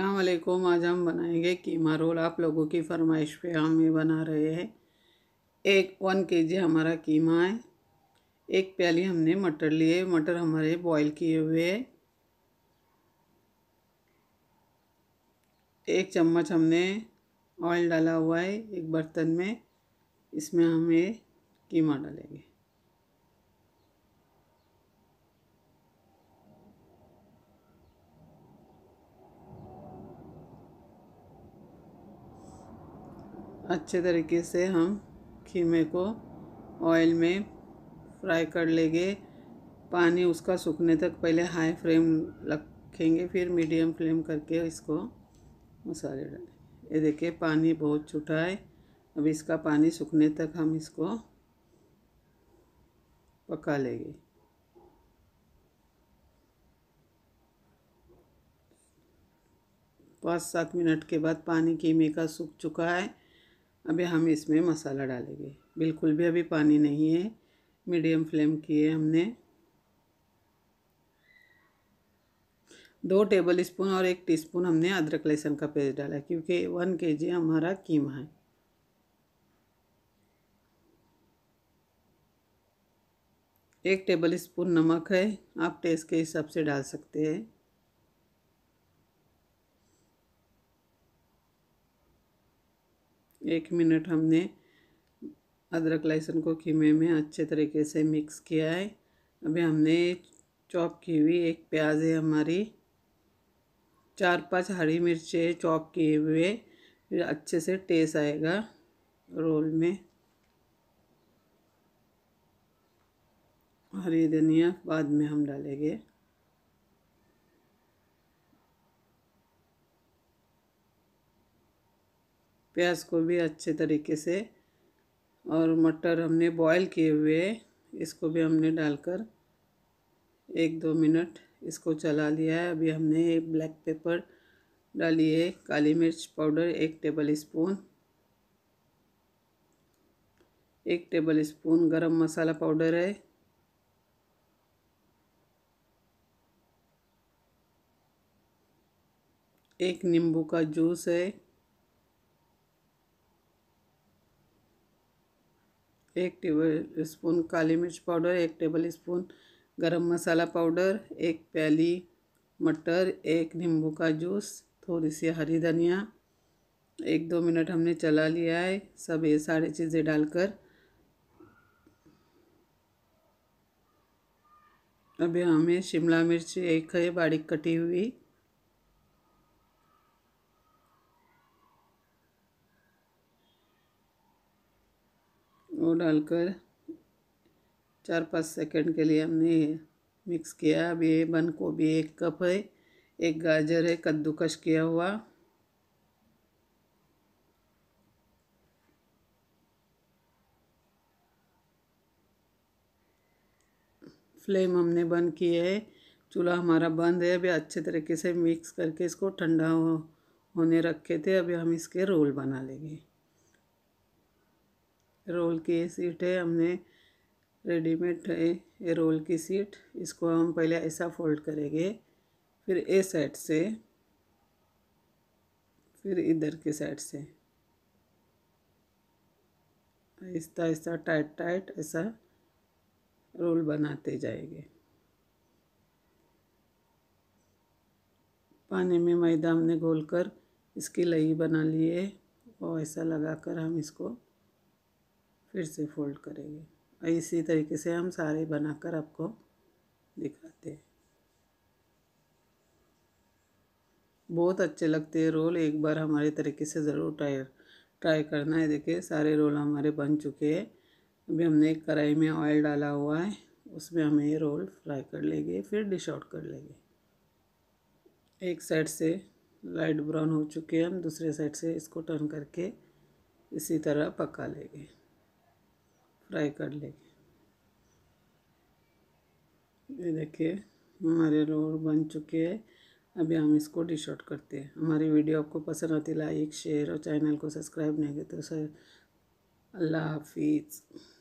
अल्लाम आज हम बनाएंगे कीमा रोल आप लोगों की फरमाइश पे हम ये बना रहे हैं एक वन के जी हमारा कीमा है एक प्याली हमने मटर लिए मटर हमारे बॉईल किए हुए है एक चम्मच हमने ऑयल डाला हुआ है एक बर्तन में इसमें हम ये कीमा डालेंगे अच्छे तरीके से हम खीमे को ऑयल में फ्राई कर लेंगे पानी उसका सूखने तक पहले हाई फ्लेम रखेंगे फिर मीडियम फ्लेम करके इसको मसाले डालें ये देखिए पानी बहुत छूटा है अब इसका पानी सूखने तक हम इसको पका लेंगे पाँच सात मिनट के बाद पानी कीमे का सूख चुका है अभी हम इसमें मसाला डालेंगे बिल्कुल भी अभी पानी नहीं है मीडियम फ्लेम की है हमने दो टेबल स्पून और एक टीस्पून हमने अदरक लहसुन का पेस्ट डाला क्योंकि वन के जी हमारा कीमा है एक टेबल स्पून नमक है आप टेस्ट के हिसाब से डाल सकते हैं एक मिनट हमने अदरक लहसुन को कीमे में अच्छे तरीके से मिक्स किया है अभी हमने चॉप की हुई एक प्याज है हमारी चार पांच हरी मिर्चें चॉप किए हुए फिर अच्छे से टेस्ट आएगा रोल में हरी धनिया बाद में हम डालेंगे प्याज को भी अच्छे तरीके से और मटर हमने बॉईल किए हुए इसको भी हमने डालकर एक दो मिनट इसको चला लिया है अभी हमने ब्लैक पेपर डाली है काली मिर्च पाउडर एक टेबल स्पून एक tablespoon garam masala powder है एक नींबू का जूस है एक टेबल स्पून काली मिर्च पाउडर एक tablespoon garam masala powder एक प्याली मटर एक नींबू का जूस थोड़ी सी हरी धनिया एक दो मिनट हमने चला लिया है सब ये सारी चीज़ें डालकर अभी हमें शिमला मिर्च एक है बारीक कटी हुई वो डालकर चार पाँच सेकंड के लिए हमने मिक्स किया अब ये बन गोभी एक कप है एक गाजर है कद्दूकश किया हुआ फ्लेम हमने बंद किया है चूल्हा हमारा बंद है अभी अच्छे तरीके से मिक्स करके इसको ठंडा हो, होने रखे थे अभी हम इसके रोल बना लेंगे रोल की सीट है हमने रेडीमेड है ये रोल की सीट इसको हम पहले ऐसा फोल्ड करेंगे फिर ए साइड से फिर इधर के साइड से ऐसा आहिस्ता टाइट टाइट ऐसा रोल बनाते जाएंगे पानी में मैदा हमने घोल कर इसकी लई बना लिए और ऐसा लगाकर हम इसको फिर से फोल्ड करेंगे और इसी तरीके से हम सारे बनाकर आपको दिखाते हैं बहुत अच्छे लगते हैं रोल एक बार हमारे तरीके से ज़रूर ट्राई ट्राई करना है देखिए सारे रोल हमारे बन चुके हैं अभी हमने एक कढ़ाई में ऑयल डाला हुआ है उसमें हमें ये रोल फ्राई कर लेंगे फिर डिश आउट कर लेंगे एक साइड से लाइट ब्राउन हो चुके हैं हम दूसरे साइड से इसको टर्न करके इसी तरह पका लेंगे फ्राई कर लेंगे ये देखिए हमारे रोल बन चुके हैं अभी हम इसको डिश आउट करते हैं हमारी वीडियो आपको पसंद आती लाइक शेयर और चैनल को सब्सक्राइब नहीं किया तो सर अल्लाह हाफिज़